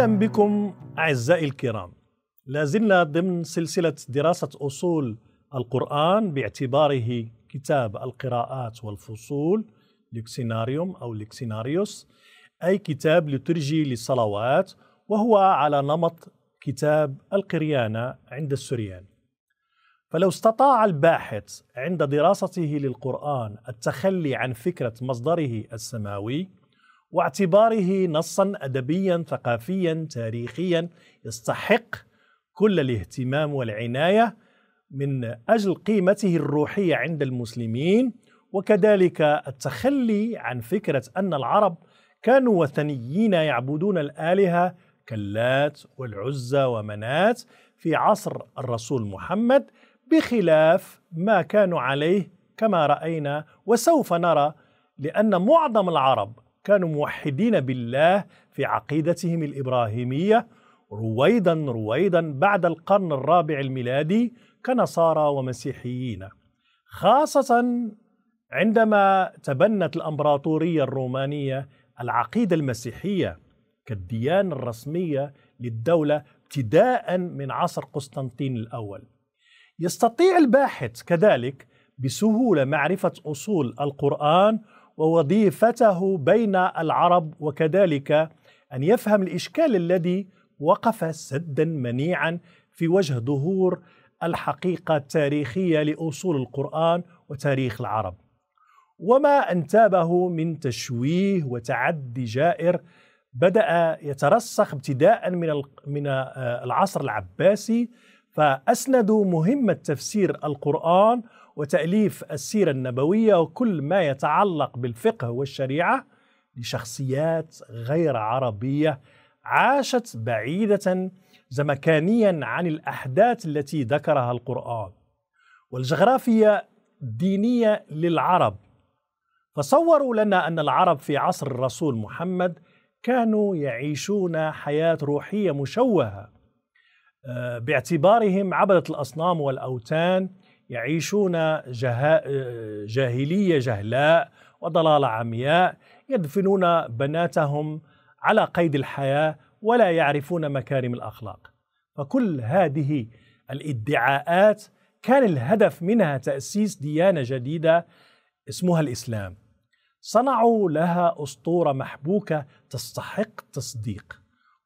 اهلا بكم اعزائي الكرام. لازلنا ضمن سلسله دراسه اصول القران باعتباره كتاب القراءات والفصول لكسيناريوم او لكسيناريوس اي كتاب لترجي للصلوات وهو على نمط كتاب القريانه عند السريان. فلو استطاع الباحث عند دراسته للقران التخلي عن فكره مصدره السماوي واعتباره نصا ادبيا ثقافيا تاريخيا يستحق كل الاهتمام والعنايه من اجل قيمته الروحيه عند المسلمين وكذلك التخلي عن فكره ان العرب كانوا وثنيين يعبدون الالهه كاللات والعزى ومنات في عصر الرسول محمد بخلاف ما كانوا عليه كما راينا وسوف نرى لان معظم العرب كانوا موحدين بالله في عقيدتهم الإبراهيمية رويدا رويدا بعد القرن الرابع الميلادي كنصارى ومسيحيين خاصة عندما تبنت الامبراطوريه الرومانيه العقيده المسيحيه كالديانه الرسميه للدوله ابتداء من عصر قسطنطين الاول. يستطيع الباحث كذلك بسهوله معرفه اصول القران ووظيفته بين العرب وكذلك أن يفهم الإشكال الذي وقف سدا منيعا في وجه ظهور الحقيقة التاريخية لأصول القرآن وتاريخ العرب وما أنتابه من تشويه وتعدي جائر بدأ يترسخ ابتداء من من آه، العصر العباسي فأسندوا مهمة تفسير القرآن وتأليف السيرة النبوية وكل ما يتعلق بالفقه والشريعة لشخصيات غير عربية عاشت بعيدة زمكانيا عن الأحداث التي ذكرها القرآن والجغرافية دينية للعرب فصوروا لنا أن العرب في عصر الرسول محمد كانوا يعيشون حياة روحية مشوهة آه، باعتبارهم عبدة الأصنام والأوتان يعيشون جه... جاهليه جهلاء وضلاله عمياء يدفنون بناتهم على قيد الحياه ولا يعرفون مكارم الاخلاق فكل هذه الادعاءات كان الهدف منها تاسيس ديانه جديده اسمها الاسلام صنعوا لها اسطوره محبوكه تستحق التصديق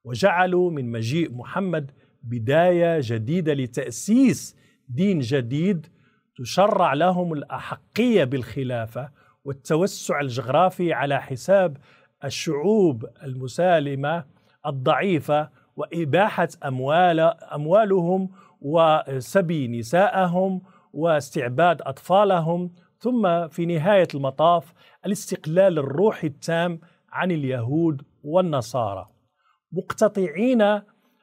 وجعلوا من مجيء محمد بدايه جديده لتاسيس دين جديد تشرع لهم الاحقيه بالخلافه والتوسع الجغرافي على حساب الشعوب المسالمه الضعيفه واباحه اموال اموالهم وسبي نساءهم واستعباد اطفالهم ثم في نهايه المطاف الاستقلال الروحي التام عن اليهود والنصارى مقتطعين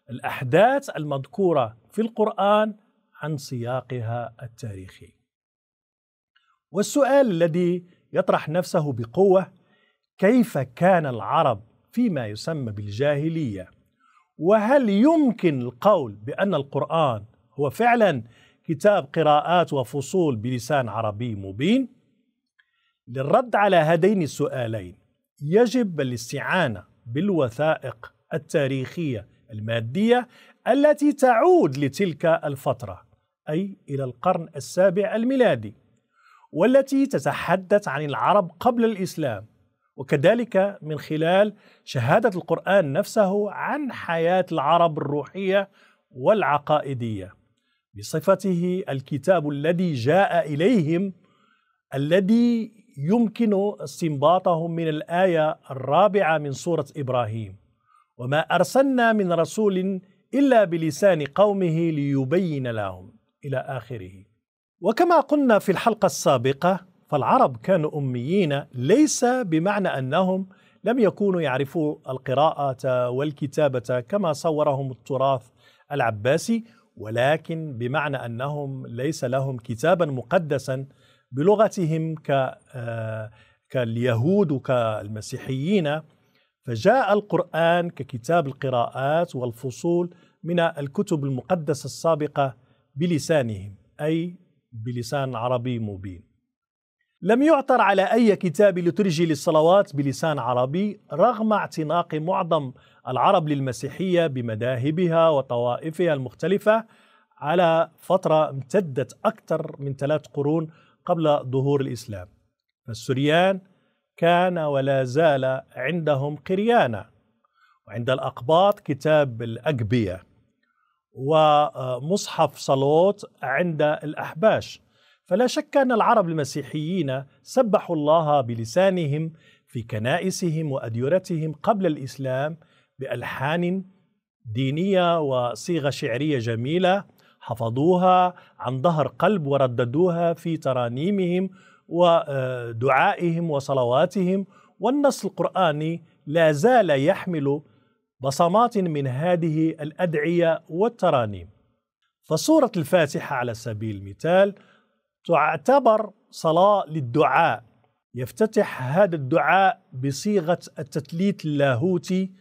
الاحداث المذكوره في القران عن سياقها التاريخي والسؤال الذي يطرح نفسه بقوه كيف كان العرب فيما يسمى بالجاهليه وهل يمكن القول بان القران هو فعلا كتاب قراءات وفصول بلسان عربي مبين للرد على هذين السؤالين يجب الاستعانه بالوثائق التاريخيه الماديه التي تعود لتلك الفتره أي إلى القرن السابع الميلادي والتي تتحدث عن العرب قبل الإسلام وكذلك من خلال شهادة القرآن نفسه عن حياة العرب الروحية والعقائدية بصفته الكتاب الذي جاء إليهم الذي يمكن استنباطه من الآية الرابعة من سورة إبراهيم وما أرسلنا من رسول إلا بلسان قومه ليبين لهم الى اخره. وكما قلنا في الحلقه السابقه فالعرب كانوا اميين ليس بمعنى انهم لم يكونوا يعرفوا القراءه والكتابه كما صورهم التراث العباسي ولكن بمعنى انهم ليس لهم كتابا مقدسا بلغتهم ك آه، كاليهود وكالمسيحيين فجاء القرآن ككتاب القراءات والفصول من الكتب المقدسة السابقة بلسانهم أي بلسان عربي مبين لم يعثر على أي كتاب لترجي للصلوات بلسان عربي رغم اعتناق معظم العرب للمسيحية بمذاهبها وطوائفها المختلفة على فترة امتدت أكثر من ثلاث قرون قبل ظهور الإسلام فالسريان كان ولا زال عندهم قريانة وعند الأقباط كتاب الأقبية ومصحف صلوت عند الأحباش فلا شك أن العرب المسيحيين سبحوا الله بلسانهم في كنائسهم وأديرتهم قبل الإسلام بألحان دينية وصيغة شعرية جميلة حفظوها عن ظهر قلب ورددوها في ترانيمهم ودعائهم وصلواتهم والنص القرآني لا زال يحمل بصمات من هذه الأدعية والترانيم فسورة الفاتحة على سبيل المثال تعتبر صلاة للدعاء يفتتح هذا الدعاء بصيغة التثليث اللاهوتي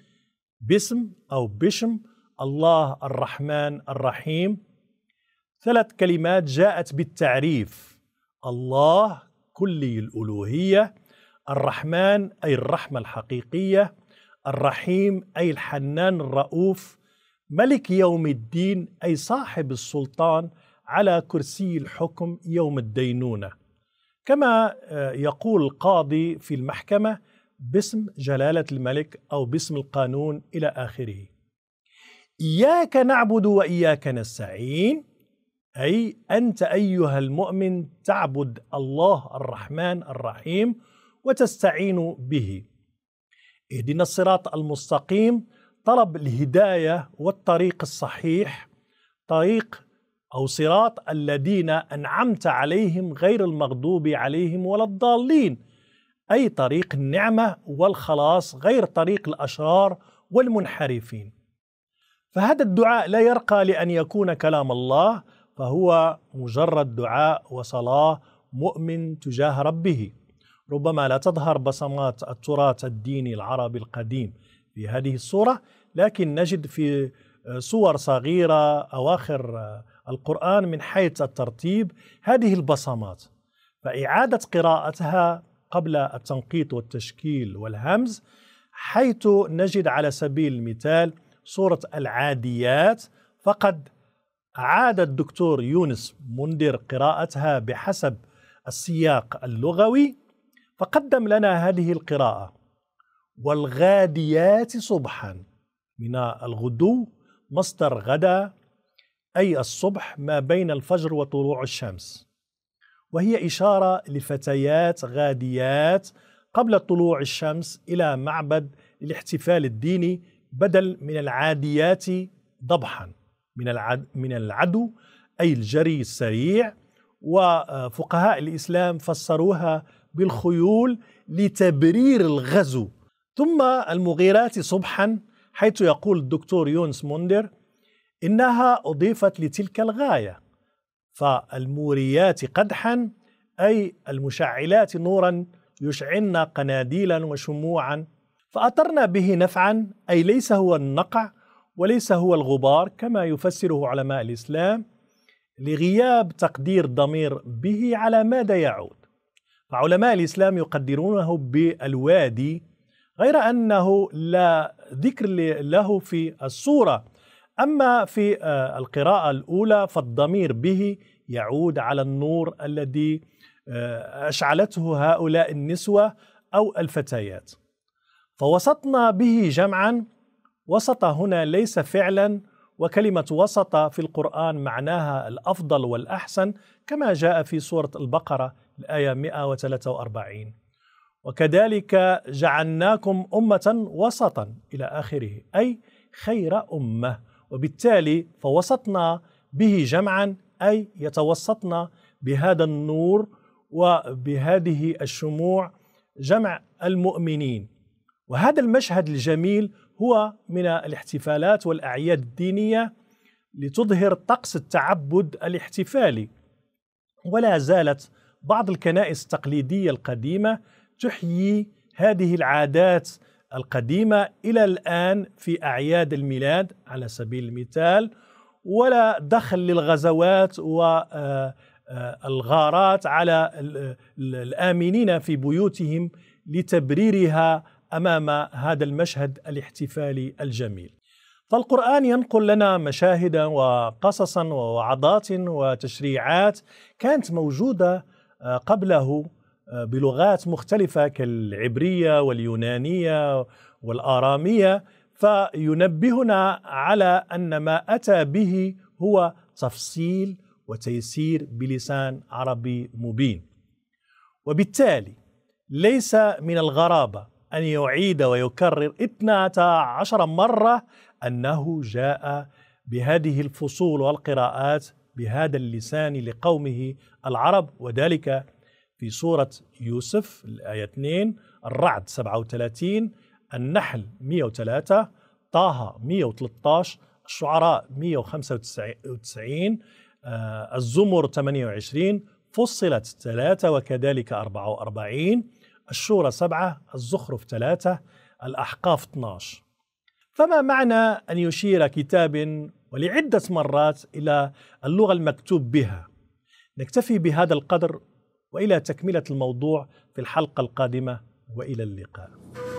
باسم أو بشم الله الرحمن الرحيم ثلاث كلمات جاءت بالتعريف الله كلي الألوهية الرحمن أي الرحمة الحقيقية الرحيم أي الحنان الرؤوف ملك يوم الدين أي صاحب السلطان على كرسي الحكم يوم الدينونة كما آه، يقول القاضي في المحكمة باسم جلالة الملك أو باسم القانون إلى آخره إياك نعبد وإياك نستعين أي أنت أيها المؤمن تعبد الله الرحمن الرحيم وتستعين به اهدنا الصراط المستقيم طلب الهداية والطريق الصحيح طريق أو صراط الذين أنعمت عليهم غير المغضوب عليهم ولا الضالين أي طريق النعمة والخلاص غير طريق الأشرار والمنحرفين فهذا الدعاء لا يرقى لأن يكون كلام الله فهو مجرد دعاء وصلاة مؤمن تجاه ربه ربما لا تظهر بصمات التراث الديني العربي القديم في هذه الصورة لكن نجد في صور صغيرة أواخر القرآن من حيث الترتيب هذه البصمات فإعادة قراءتها قبل التنقيط والتشكيل والهمز حيث نجد على سبيل المثال سورة العاديات فقد عاد الدكتور يونس منذر قراءتها بحسب السياق اللغوي فقدم لنا هذه القراءة والغاديات صبحا من الغدو مصدر غدا أي الصبح ما بين الفجر وطلوع الشمس وهي إشارة لفتيات غاديات قبل طلوع الشمس إلى معبد الاحتفال الديني بدل من العاديات ضبحا من العد من العدو أي الجري السريع وفقهاء الإسلام فسروها بالخيول لتبرير الغزو ثم المغيرات صبحا حيث يقول الدكتور يونس موندر إنها أضيفت لتلك الغاية فالموريات قدحا أي المشعلات نورا يشعلن قناديلا وشموعا فأثرنا به نفعا أي ليس هو النقع وليس هو الغبار كما يفسره علماء الإسلام لغياب تقدير ضمير به على ماذا يعود فعلماء الإسلام يقدرونه بالوادي غير أنه لا ذكر له في الصورة أما في آه، القراءة الأولى فالضمير به يعود على النور الذي آه، أشعلته هؤلاء النسوة أو الفتيات فوسطنا به جمعا وسط هنا ليس فعلا وكلمة وسط في القرآن معناها الأفضل والأحسن كما جاء في سورة البقرة الآية 143 وكذلك جعلناكم أمة وسطا إلى آخره أي خير أمة وبالتالي فوسطنا به جمعا أي يتوسطنا بهذا النور وبهذه الشموع جمع المؤمنين وهذا المشهد الجميل هو من الاحتفالات والأعياد الدينية لتظهر طقس التعبد الاحتفالي ولا زالت بعض الكنائس التقليدية القديمة تحيي هذه العادات القديمة إلى الآن في أعياد الميلاد على سبيل المثال ولا دخل للغزوات والغارات آه، آه، على الآمنين في بيوتهم لتبريرها أمام هذا المشهد الاحتفالي الجميل فالقرآن ينقل لنا مشاهد وقصصا ووعظات وتشريعات كانت موجودة آه، قبله آه، بلغات مختلفة كالعبرية واليونانية والآرامية فينبهنا على أن ما أتى به هو تفصيل وتيسير بلسان عربي مبين وبالتالي ليس من الغرابة أن يعيد ويكرر 12 مرة أنه جاء بهذه الفصول والقراءات بهذا اللسان لقومه العرب وذلك في سورة يوسف الآية 2 الرعد 37 النحل 103 طه 113 الشعراء 195 آه الزمر 28 فصلت 3 وكذلك 44 الشورى 7 الزخرف 3 الأحقاف 12 فما معنى أن يشير كتاب ولعدة مرات إلى اللغة المكتوب بها نكتفي بهذا القدر وإلى تكملة الموضوع في الحلقة القادمة وإلى اللقاء